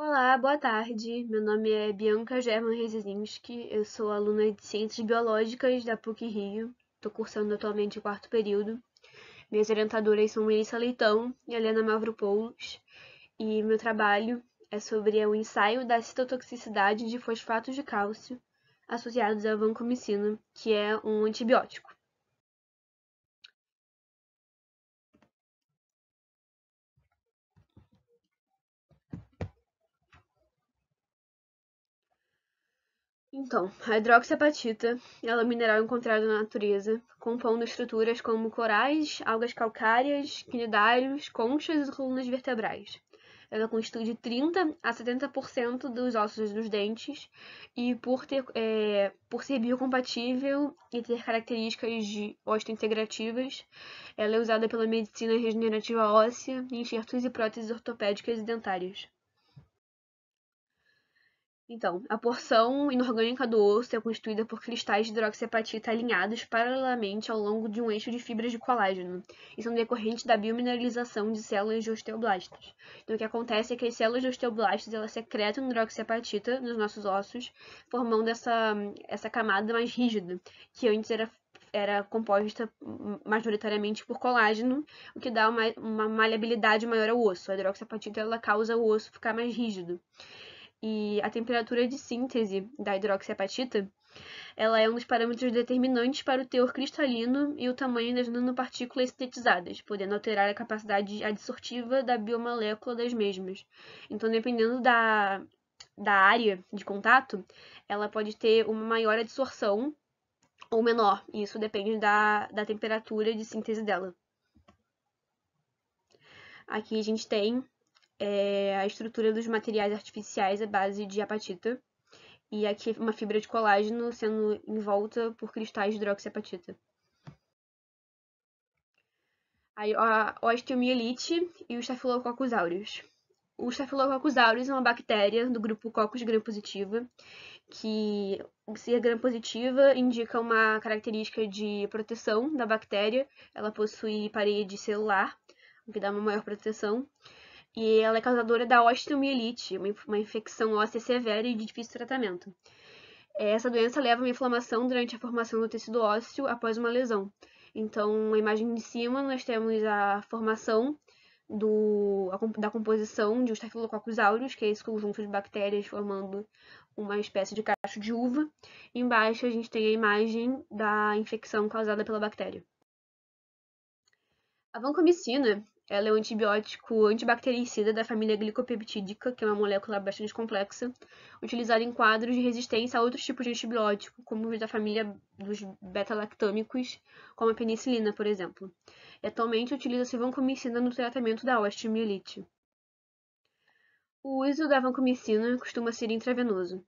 Olá, boa tarde. Meu nome é Bianca German Rezinski. eu sou aluna de Ciências Biológicas da PUC Rio, estou cursando atualmente o quarto período. Minhas orientadoras são Melissa Leitão e Helena Mavropoulos, e meu trabalho é sobre o ensaio da citotoxicidade de fosfatos de cálcio associados à vancomicina, que é um antibiótico. Então, a hidroxiapatita é um mineral encontrado na natureza, compondo estruturas como corais, algas calcárias, quinidários, conchas e colunas vertebrais. Ela constitui de 30 a 70% dos ossos dos dentes e por, ter, é, por ser biocompatível e ter características de osteointegrativas, ela é usada pela medicina regenerativa óssea, enxertos e próteses ortopédicas e dentárias. Então, a porção inorgânica do osso é constituída por cristais de hidroxiapatita alinhados paralelamente ao longo de um eixo de fibras de colágeno e são decorrentes da biomineralização de células de osteoblastos. Então, o que acontece é que as células de osteoblastos elas secretam hidroxiapatita nos nossos ossos, formando essa, essa camada mais rígida, que antes era era composta majoritariamente por colágeno, o que dá uma, uma maleabilidade maior ao osso. A hidroxiapatita ela causa o osso ficar mais rígido. E a temperatura de síntese da hidroxiapatita ela é um dos parâmetros determinantes para o teor cristalino e o tamanho das nanopartículas sintetizadas, podendo alterar a capacidade adsortiva da biomolécula das mesmas. Então, dependendo da, da área de contato, ela pode ter uma maior adsorção ou menor, e isso depende da, da temperatura de síntese dela. Aqui a gente tem é, a estrutura dos materiais artificiais é base de apatita. E aqui uma fibra de colágeno sendo envolta por cristais de hidroxiapatita. A osteomielite e o Staphylococcus aureus. O Staphylococcus aureus é uma bactéria do grupo Coccus gram-positiva, que ser gram-positiva indica uma característica de proteção da bactéria. Ela possui parede celular, o que dá uma maior proteção. E ela é causadora da osteomielite, uma infecção óssea severa e de difícil tratamento. É, essa doença leva a uma inflamação durante a formação do tecido ósseo após uma lesão. Então, na imagem de cima, nós temos a formação do, a, da composição de Staphylococcus aureus, que é esse conjunto de bactérias formando uma espécie de cacho de uva. Embaixo, a gente tem a imagem da infecção causada pela bactéria. A vancomicina ela é um antibiótico antibactericida da família glicopeptídica, que é uma molécula bastante complexa, utilizada em quadros de resistência a outros tipos de antibiótico, como os da família dos beta-lactâmicos, como a penicilina, por exemplo. E atualmente utiliza-se vancomicina no tratamento da osteomielite. O uso da vancomicina costuma ser intravenoso.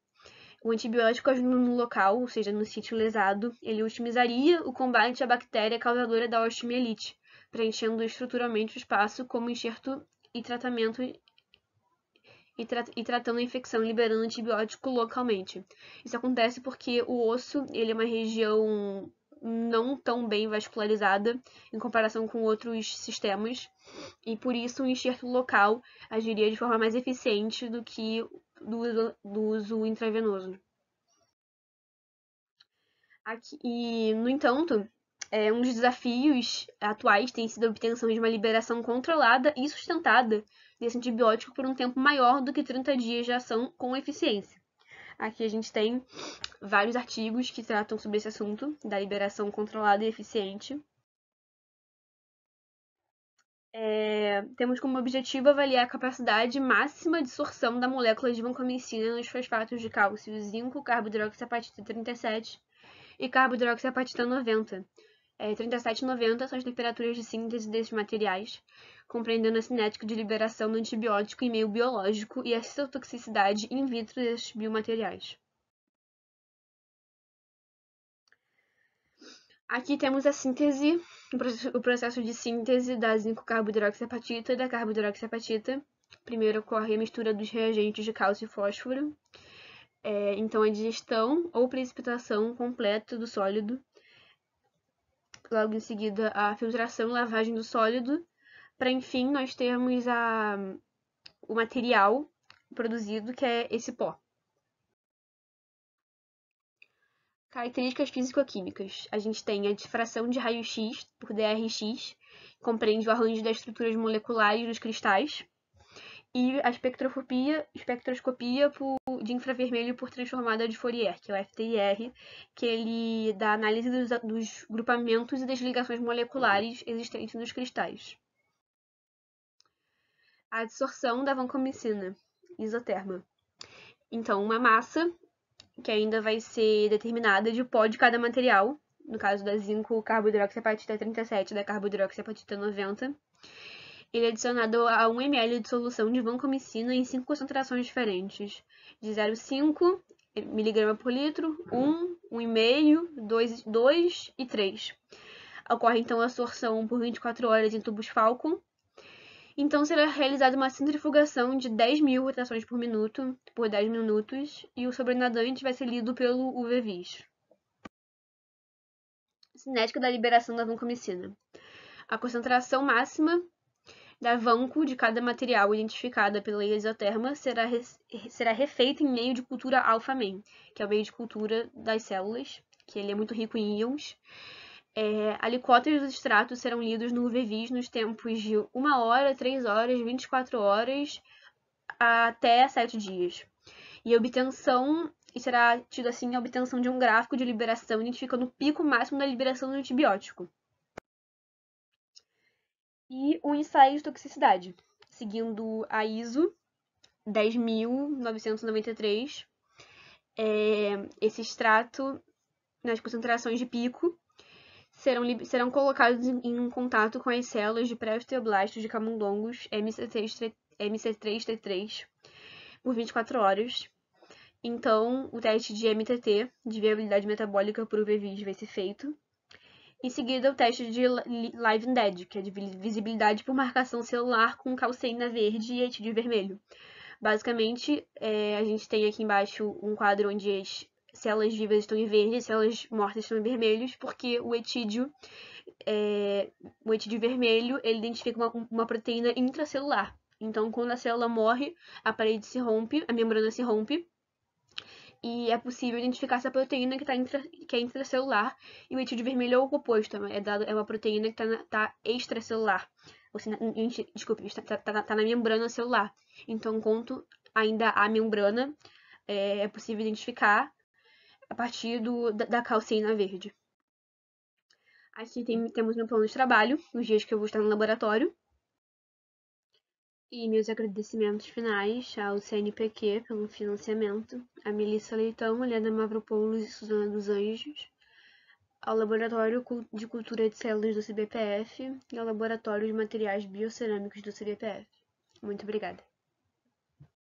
O antibiótico agindo no local, ou seja, no sítio lesado, ele otimizaria o combate à bactéria causadora da osteomielite, preenchendo estruturalmente o espaço como enxerto e tratamento e, tra e, tratando a infecção, liberando antibiótico localmente. Isso acontece porque o osso ele é uma região não tão bem vascularizada em comparação com outros sistemas, e por isso o enxerto local agiria de forma mais eficiente do que do, do uso intravenoso. Aqui, e, no entanto, é, um dos desafios atuais tem sido a obtenção de uma liberação controlada e sustentada desse antibiótico por um tempo maior do que 30 dias de ação com eficiência. Aqui a gente tem vários artigos que tratam sobre esse assunto, da liberação controlada e eficiente. É, temos como objetivo avaliar a capacidade máxima de sorção da molécula de vancomicina nos fosfatos de cálcio zinco, carboxapatita 37 e carboxapatita 90, é, 37,90 são as temperaturas de síntese desses materiais, compreendendo a cinética de liberação do antibiótico em meio biológico e a citotoxicidade in vitro desses biomateriais. Aqui temos a síntese, o processo de síntese da zinco-carboideroxiapatita e da carboideroxiapatita. Primeiro ocorre a mistura dos reagentes de cálcio e fósforo. É, então, a digestão ou precipitação completa do sólido logo em seguida a filtração e lavagem do sólido, para enfim nós termos a, o material produzido, que é esse pó. Características físico-químicas. A gente tem a difração de raio-x por DRX, compreende o arranjo das estruturas moleculares dos cristais, e a espectroscopia, espectroscopia por de infravermelho por transformada de Fourier, que é o FTIR, que ele dá análise dos, dos grupamentos e das ligações moleculares existentes nos cristais. A adsorção da vancomicina, isoterma. Então, uma massa que ainda vai ser determinada de pó de cada material, no caso da zinco, carboidoxapatita 37, da carboidoxapatita 90, ele é adicionado a 1 ml de solução de vancomicina em 5 concentrações diferentes, de 0,5 mg por litro, 1, 1,5, 2, e 3. Ocorre então a sorção por 24 horas em tubos Falcon. Então será realizada uma centrifugação de 10 mil rotações por minuto, por 10 minutos, e o sobrenadante vai ser lido pelo UV-Vis. Cinética da liberação da vancomicina. A concentração máxima da vanco de cada material identificada pela exoterma será, re será refeita em meio de cultura alfa-men, que é o meio de cultura das células, que ele é muito rico em íons. É, dos extratos serão lidos no UVVIS nos tempos de 1 hora, 3 horas, 24 horas até 7 dias. E a obtenção e será tido assim a obtenção de um gráfico de liberação identificando o pico máximo da liberação do antibiótico e o ensaio de toxicidade, seguindo a ISO 10.993. É, esse extrato, nas concentrações de pico, serão, serão colocados em, em contato com as células de pré-osteoblastos de camundongos MC3, MC3T3 por 24 horas. Então, o teste de MTT, de viabilidade metabólica por UV20, vai ser feito. Em seguida, o teste de Live and Dead, que é de visibilidade por marcação celular com calceína verde e etidio vermelho. Basicamente, é, a gente tem aqui embaixo um quadro onde as células vivas estão em verde e células mortas estão em vermelhos, porque o etídio, é, o etídio vermelho ele identifica uma, uma proteína intracelular. Então, quando a célula morre, a parede se rompe, a membrana se rompe, e é possível identificar essa proteína que, tá intra, que é intracelular e o de vermelho é o oposto, é, dado, é uma proteína que está tá extracelular, ou seja, desculpe, está tá, tá, tá na membrana celular. Então, quanto ainda a membrana, é, é, possível identificar a partir do, da, da calcina verde. Aqui tem, temos meu plano de trabalho, os dias que eu vou estar no laboratório. E meus agradecimentos finais ao CNPq pelo financiamento, à Melissa Leitão, Helena Mavropoulos e Suzana dos Anjos, ao Laboratório de Cultura de Células do CBPF e ao Laboratório de Materiais Biocerâmicos do CBPF. Muito obrigada.